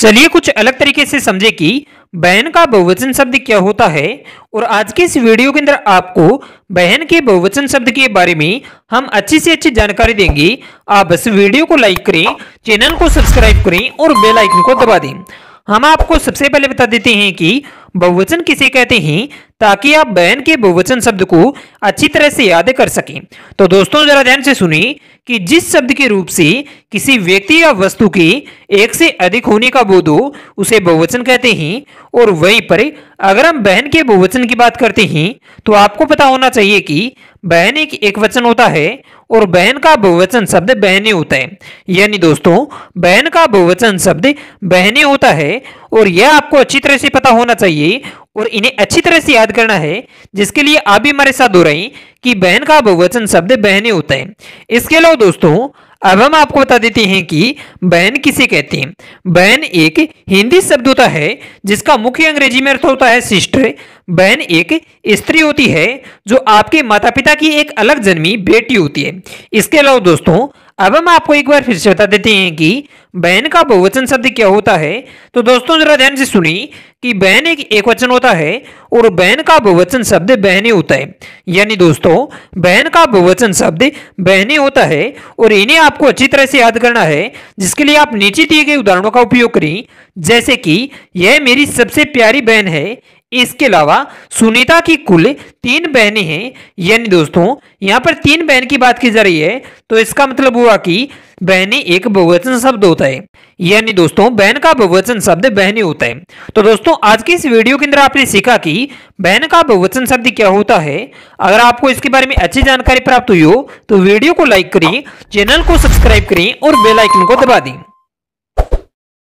चलिए कुछ अलग तरीके से समझे कि बहन का बहुवचन शब्द क्या होता है और आज के इस वीडियो के अंदर आपको बहन के बहुवचन शब्द के बारे में हम अच्छी से अच्छी जानकारी देंगे आप बस वीडियो को लाइक करें चैनल को सब्सक्राइब करें और बेल आइकन को दबा दें हम आपको सबसे पहले बता देते हैं कि बहुवचन किसे कहते हैं ताकि आप बहन के बहुवचन शब्द को अच्छी तरह से याद कर सकें तो दोस्तों जरा ध्यान से सुनिए कि जिस शब्द के रूप से किसी व्यक्ति या वस्तु के एक से अधिक होने का बोध हो उसे बहुवचन कहते हैं और वहीं पर अगर हम बहन के बहुवचन की बात करते हैं तो आपको पता होना चाहिए कि बहन एक एक वचन होता है और बहन का बहुवचन शब्द बहने होता है यानी दोस्तों बहन का बहुवचन शब्द बहने होता है और यह आपको अच्छी तरह से पता होना चाहिए होगी और इन्हें अच्छी तरह से याद करना है जिसके लिए आप भी हमारे साथ हो रही कि बहन का बहुवचन शब्द बहने होते हैं इसके अलावा दोस्तों अब हम आपको बता देते हैं कि बहन किसे कहते हैं बहन एक हिंदी शब्द होता है जिसका मुख्य अंग्रेजी में अर्थ होता है सिस्टर बहन एक स्त्री होती है जो आपके माता पिता की एक अलग जन्मी बेटी होती है इसके अलावा दोस्तों अब हम आपको एक बार फिर से बता देते हैं कि बहन का बहुवचन शब्द क्या होता है तो दोस्तों जरा ध्यान से सुनिए कि बहन एक एक वचन होता है और बहन का बहुवचन शब्द बहने होता है यानी दोस्तों बहन का बहुवचन शब्द बहने होता है और इन्हें आपको अच्छी तरह से याद करना है जिसके लिए आप नीचे दिए गए उदाहरणों का उपयोग करें जैसे कि यह मेरी सबसे प्यारी बहन है इसके अलावा सुनीता की कुल तीन बहनें हैं यानी दोस्तों यहाँ पर तीन बहन की बात की जा रही है तो इसका मतलब हुआ कि बहने एक बहुवचन शब्द होता है यानी दोस्तों बहन का बहुवचन शब्द बहने होता है तो दोस्तों आज की इस वीडियो के अंदर आपने सीखा कि बहन का बहुवचन शब्द क्या होता है अगर आपको इसके बारे में अच्छी जानकारी प्राप्त हुई हो तो वीडियो को लाइक करें चैनल को सब्सक्राइब करें और बेलाइकन को दबा दें